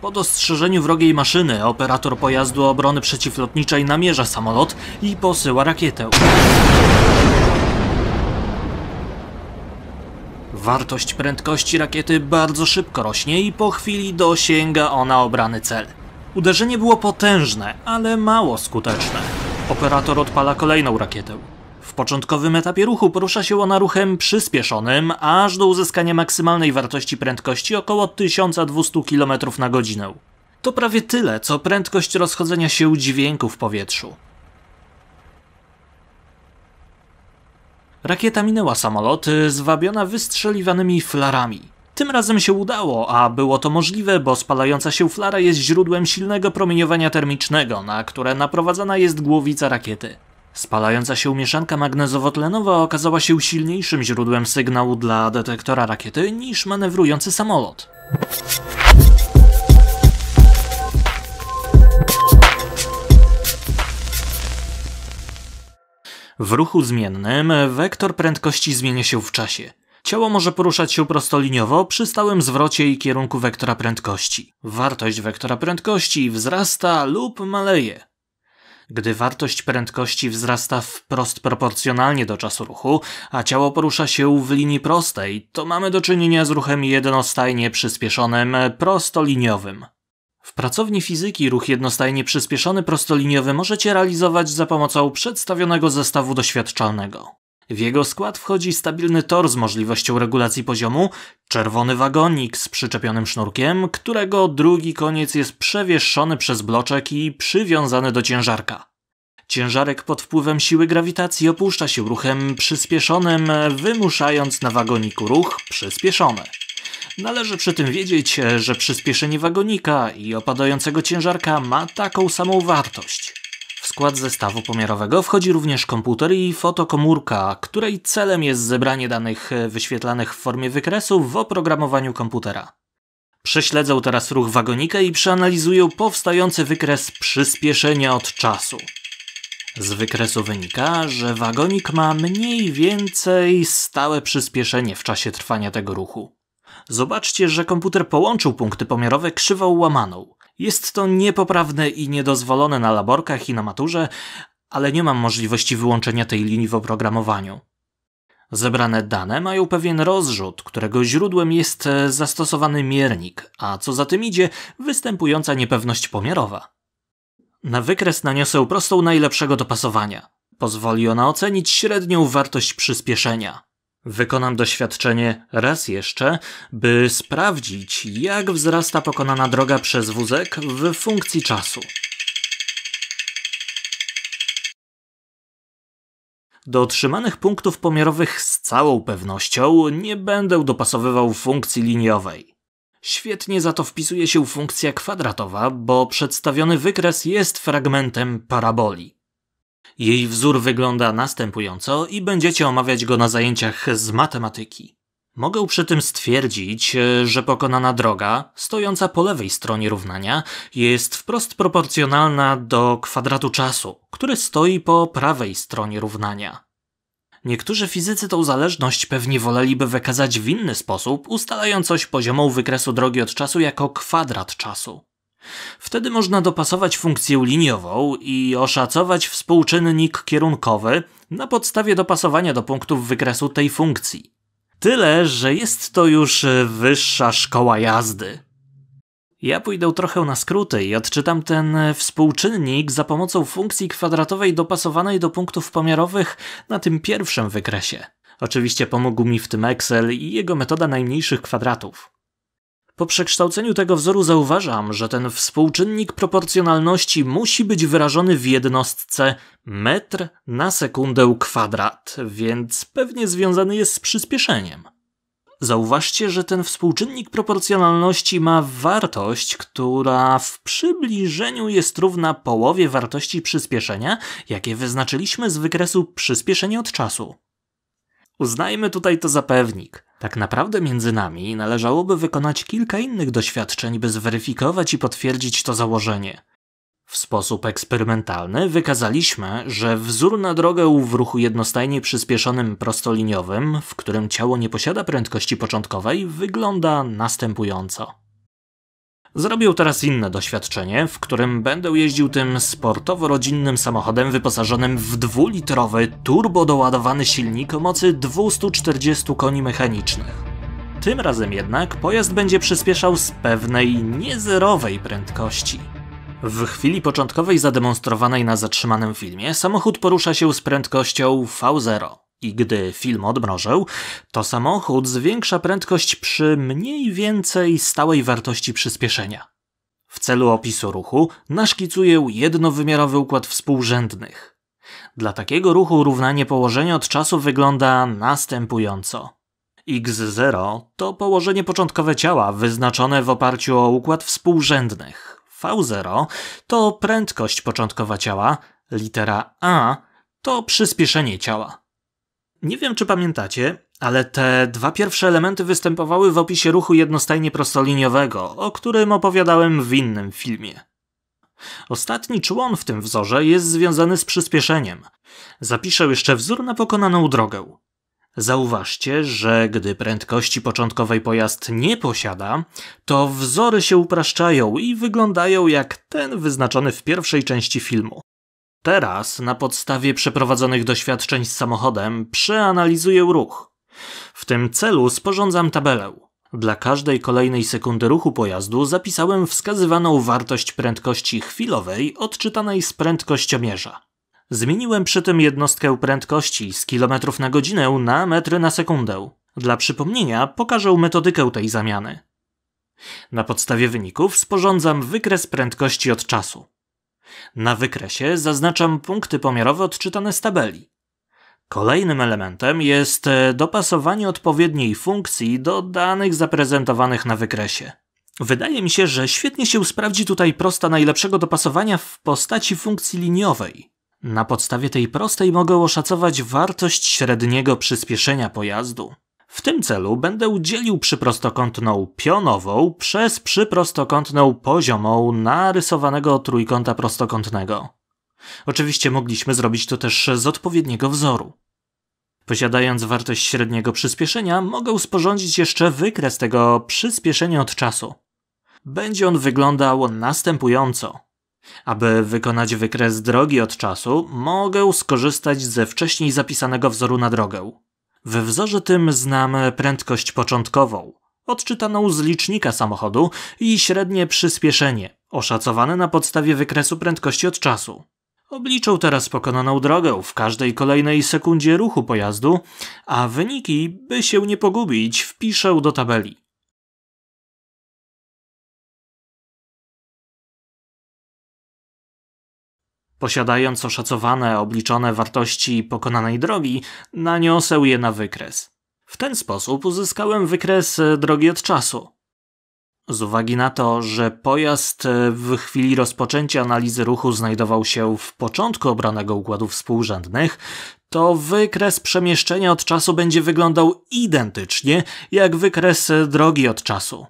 Po dostrzeżeniu wrogiej maszyny, operator pojazdu obrony przeciwlotniczej namierza samolot i posyła rakietę. Wartość prędkości rakiety bardzo szybko rośnie i po chwili dosięga ona obrany cel. Uderzenie było potężne, ale mało skuteczne. Operator odpala kolejną rakietę początkowym etapie ruchu porusza się ona ruchem przyspieszonym, aż do uzyskania maksymalnej wartości prędkości około 1200 km na godzinę. To prawie tyle, co prędkość rozchodzenia się dźwięku w powietrzu. Rakieta minęła samolot, zwabiona wystrzeliwanymi flarami. Tym razem się udało, a było to możliwe, bo spalająca się flara jest źródłem silnego promieniowania termicznego, na które naprowadzana jest głowica rakiety. Spalająca się mieszanka magnezowo-tlenowa okazała się silniejszym źródłem sygnału dla detektora rakiety niż manewrujący samolot. W ruchu zmiennym wektor prędkości zmienia się w czasie. Ciało może poruszać się prostoliniowo przy stałym zwrocie i kierunku wektora prędkości. Wartość wektora prędkości wzrasta lub maleje gdy wartość prędkości wzrasta wprost proporcjonalnie do czasu ruchu, a ciało porusza się w linii prostej, to mamy do czynienia z ruchem jednostajnie przyspieszonym, prostoliniowym. W pracowni fizyki ruch jednostajnie przyspieszony prostoliniowy możecie realizować za pomocą przedstawionego zestawu doświadczalnego. W jego skład wchodzi stabilny tor z możliwością regulacji poziomu, czerwony wagonik z przyczepionym sznurkiem, którego drugi koniec jest przewieszony przez bloczek i przywiązany do ciężarka. Ciężarek pod wpływem siły grawitacji opuszcza się ruchem przyspieszonym, wymuszając na wagoniku ruch przyspieszony. Należy przy tym wiedzieć, że przyspieszenie wagonika i opadającego ciężarka ma taką samą wartość skład zestawu pomiarowego wchodzi również komputer i fotokomórka, której celem jest zebranie danych e, wyświetlanych w formie wykresu w oprogramowaniu komputera. Prześledzą teraz ruch wagonika i przeanalizują powstający wykres przyspieszenia od czasu. Z wykresu wynika, że wagonik ma mniej więcej stałe przyspieszenie w czasie trwania tego ruchu. Zobaczcie, że komputer połączył punkty pomiarowe krzywą łamaną. Jest to niepoprawne i niedozwolone na laborkach i na maturze, ale nie mam możliwości wyłączenia tej linii w oprogramowaniu. Zebrane dane mają pewien rozrzut, którego źródłem jest e, zastosowany miernik, a co za tym idzie, występująca niepewność pomiarowa. Na wykres naniosę prostą najlepszego dopasowania. Pozwoli ona ocenić średnią wartość przyspieszenia. Wykonam doświadczenie raz jeszcze, by sprawdzić, jak wzrasta pokonana droga przez wózek w funkcji czasu. Do otrzymanych punktów pomiarowych z całą pewnością nie będę dopasowywał funkcji liniowej. Świetnie za to wpisuje się funkcja kwadratowa, bo przedstawiony wykres jest fragmentem paraboli. Jej wzór wygląda następująco i będziecie omawiać go na zajęciach z matematyki. Mogę przy tym stwierdzić, że pokonana droga, stojąca po lewej stronie równania, jest wprost proporcjonalna do kwadratu czasu, który stoi po prawej stronie równania. Niektórzy fizycy tą zależność pewnie woleliby wykazać w inny sposób, ustalając oś poziomą wykresu drogi od czasu jako kwadrat czasu. Wtedy można dopasować funkcję liniową i oszacować współczynnik kierunkowy na podstawie dopasowania do punktów wykresu tej funkcji. Tyle, że jest to już wyższa szkoła jazdy. Ja pójdę trochę na skróty i odczytam ten współczynnik za pomocą funkcji kwadratowej dopasowanej do punktów pomiarowych na tym pierwszym wykresie. Oczywiście pomógł mi w tym Excel i jego metoda najmniejszych kwadratów. Po przekształceniu tego wzoru zauważam, że ten współczynnik proporcjonalności musi być wyrażony w jednostce metr na sekundę kwadrat, więc pewnie związany jest z przyspieszeniem. Zauważcie, że ten współczynnik proporcjonalności ma wartość, która w przybliżeniu jest równa połowie wartości przyspieszenia, jakie wyznaczyliśmy z wykresu przyspieszenia od czasu. Uznajmy tutaj to za pewnik. Tak naprawdę między nami należałoby wykonać kilka innych doświadczeń, by zweryfikować i potwierdzić to założenie. W sposób eksperymentalny wykazaliśmy, że wzór na drogę w ruchu jednostajnie przyspieszonym prostoliniowym, w którym ciało nie posiada prędkości początkowej, wygląda następująco. Zrobię teraz inne doświadczenie, w którym będę jeździł tym sportowo-rodzinnym samochodem wyposażonym w dwulitrowy, turbodoładowany silnik o mocy 240 koni mechanicznych. Tym razem jednak pojazd będzie przyspieszał z pewnej niezerowej prędkości. W chwili początkowej zademonstrowanej na zatrzymanym filmie samochód porusza się z prędkością V0 i gdy film odmrożył, to samochód zwiększa prędkość przy mniej więcej stałej wartości przyspieszenia. W celu opisu ruchu naszkicuję jednowymiarowy układ współrzędnych. Dla takiego ruchu równanie położenia od czasu wygląda następująco. X0 to położenie początkowe ciała wyznaczone w oparciu o układ współrzędnych. V0 to prędkość początkowa ciała, litera A to przyspieszenie ciała. Nie wiem, czy pamiętacie, ale te dwa pierwsze elementy występowały w opisie ruchu jednostajnie prostoliniowego, o którym opowiadałem w innym filmie. Ostatni człon w tym wzorze jest związany z przyspieszeniem. Zapiszę jeszcze wzór na pokonaną drogę. Zauważcie, że gdy prędkości początkowej pojazd nie posiada, to wzory się upraszczają i wyglądają jak ten wyznaczony w pierwszej części filmu. Teraz, na podstawie przeprowadzonych doświadczeń z samochodem, przeanalizuję ruch. W tym celu sporządzam tabelę. Dla każdej kolejnej sekundy ruchu pojazdu zapisałem wskazywaną wartość prędkości chwilowej odczytanej z prędkościomierza. Zmieniłem przy tym jednostkę prędkości z kilometrów na godzinę na metry na sekundę. Dla przypomnienia pokażę metodykę tej zamiany. Na podstawie wyników sporządzam wykres prędkości od czasu. Na wykresie zaznaczam punkty pomiarowe odczytane z tabeli. Kolejnym elementem jest e, dopasowanie odpowiedniej funkcji do danych zaprezentowanych na wykresie. Wydaje mi się, że świetnie się sprawdzi tutaj prosta najlepszego dopasowania w postaci funkcji liniowej. Na podstawie tej prostej mogę oszacować wartość średniego przyspieszenia pojazdu. W tym celu będę dzielił przyprostokątną pionową przez przyprostokątną poziomą narysowanego trójkąta prostokątnego. Oczywiście mogliśmy zrobić to też z odpowiedniego wzoru. Posiadając wartość średniego przyspieszenia, mogę sporządzić jeszcze wykres tego przyspieszenia od czasu. Będzie on wyglądał następująco. Aby wykonać wykres drogi od czasu, mogę skorzystać ze wcześniej zapisanego wzoru na drogę. We wzorze tym znam prędkość początkową, odczytaną z licznika samochodu i średnie przyspieszenie, oszacowane na podstawie wykresu prędkości od czasu. Obliczą teraz pokonaną drogę w każdej kolejnej sekundzie ruchu pojazdu, a wyniki, by się nie pogubić, wpiszę do tabeli. Posiadając oszacowane, obliczone wartości pokonanej drogi, naniosę je na wykres. W ten sposób uzyskałem wykres e, drogi od czasu. Z uwagi na to, że pojazd e, w chwili rozpoczęcia analizy ruchu znajdował się w początku obranego układu współrzędnych, to wykres przemieszczenia od czasu będzie wyglądał identycznie jak wykres e, drogi od czasu.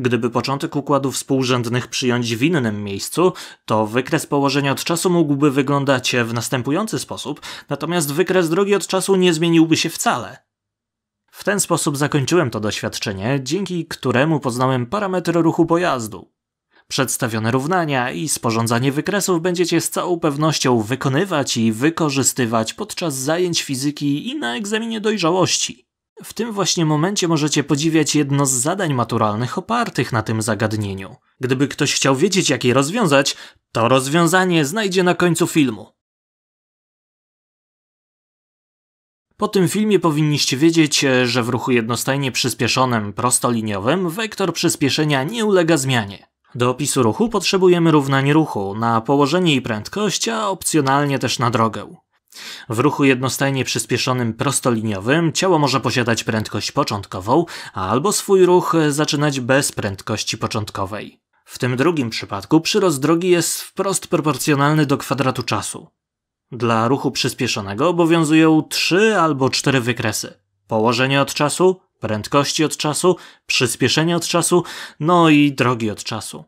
Gdyby początek układów współrzędnych przyjąć w innym miejscu, to wykres położenia od czasu mógłby wyglądać w następujący sposób, natomiast wykres drogi od czasu nie zmieniłby się wcale. W ten sposób zakończyłem to doświadczenie, dzięki któremu poznałem parametry ruchu pojazdu. Przedstawione równania i sporządzanie wykresów będziecie z całą pewnością wykonywać i wykorzystywać podczas zajęć fizyki i na egzaminie dojrzałości. W tym właśnie momencie możecie podziwiać jedno z zadań maturalnych opartych na tym zagadnieniu. Gdyby ktoś chciał wiedzieć, jak je rozwiązać, to rozwiązanie znajdzie na końcu filmu. Po tym filmie powinniście wiedzieć, że w ruchu jednostajnie przyspieszonym prostoliniowym wektor przyspieszenia nie ulega zmianie. Do opisu ruchu potrzebujemy równania ruchu na położenie i prędkość, a opcjonalnie też na drogę. W ruchu jednostajnie przyspieszonym prostoliniowym ciało może posiadać prędkość początkową, albo swój ruch zaczynać bez prędkości początkowej. W tym drugim przypadku przyrost drogi jest wprost proporcjonalny do kwadratu czasu. Dla ruchu przyspieszonego obowiązują trzy albo cztery wykresy. Położenie od czasu, prędkości od czasu, przyspieszenie od czasu, no i drogi od czasu.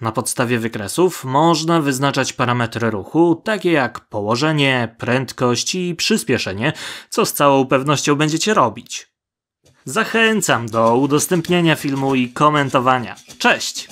Na podstawie wykresów można wyznaczać parametry ruchu, takie jak położenie, prędkość i przyspieszenie, co z całą pewnością będziecie robić. Zachęcam do udostępniania filmu i komentowania. Cześć!